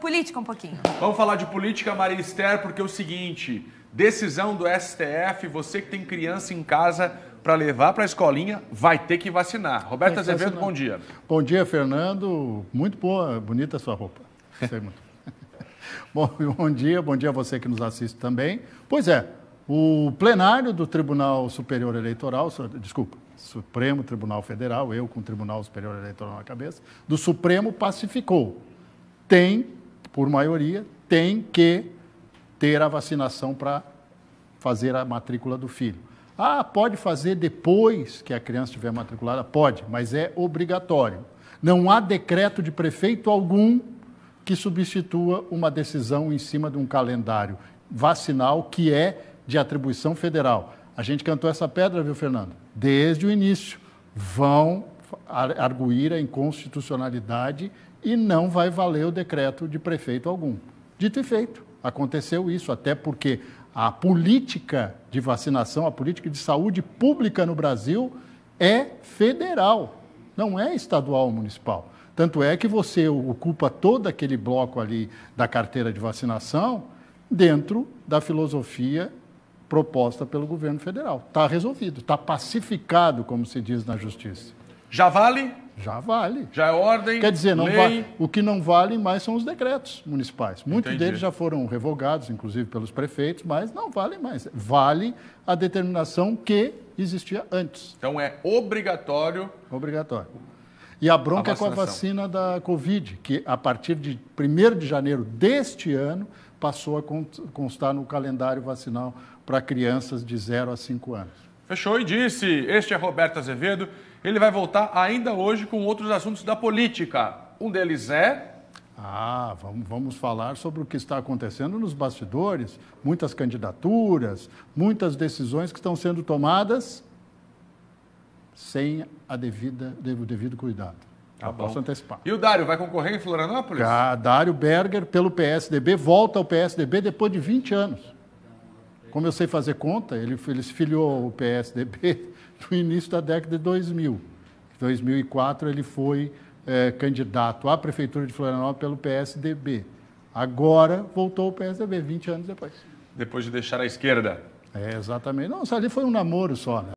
política um pouquinho. Vamos falar de política, Maria Esther, porque é o seguinte: decisão do STF, você que tem criança em casa para levar para a escolinha, vai ter que vacinar. Roberto que Azevedo, vacinar. bom dia. Bom dia, Fernando. Muito boa, bonita a sua roupa. Sei muito. bom, bom dia, bom dia a você que nos assiste também. Pois é, o plenário do Tribunal Superior Eleitoral, desculpa, Supremo Tribunal Federal, eu com o Tribunal Superior Eleitoral na cabeça, do Supremo pacificou. Tem por maioria, tem que ter a vacinação para fazer a matrícula do filho. Ah, pode fazer depois que a criança estiver matriculada? Pode, mas é obrigatório. Não há decreto de prefeito algum que substitua uma decisão em cima de um calendário vacinal que é de atribuição federal. A gente cantou essa pedra, viu, Fernando? Desde o início. Vão arguir a inconstitucionalidade e não vai valer o decreto de prefeito algum. Dito e feito, aconteceu isso, até porque a política de vacinação, a política de saúde pública no Brasil é federal, não é estadual ou municipal. Tanto é que você ocupa todo aquele bloco ali da carteira de vacinação dentro da filosofia proposta pelo governo federal. Está resolvido, está pacificado, como se diz na justiça. Já vale já vale. Já é ordem. Quer dizer, o que não vale mais são os decretos municipais. Muitos Entendi. deles já foram revogados, inclusive pelos prefeitos, mas não vale mais. Vale a determinação que existia antes. Então é obrigatório. Obrigatório. E a bronca a é com a vacina da Covid, que a partir de 1 de janeiro deste ano passou a constar no calendário vacinal para crianças de 0 a 5 anos. Fechou e disse. Este é Roberto Azevedo. Ele vai voltar ainda hoje com outros assuntos da política. Um deles é. Ah, vamos, vamos falar sobre o que está acontecendo nos bastidores. Muitas candidaturas, muitas decisões que estão sendo tomadas sem a devida, o devido cuidado. Tá posso antecipar. E o Dário vai concorrer em Florianópolis? Ah, Dário Berger, pelo PSDB, volta ao PSDB depois de 20 anos. Como eu sei fazer conta, ele, ele se filiou ao PSDB no início da década de 2000. Em 2004, ele foi é, candidato à Prefeitura de Florianópolis pelo PSDB. Agora voltou ao PSDB, 20 anos depois. Depois de deixar a esquerda. É, exatamente. Não, isso ali foi um namoro só, né?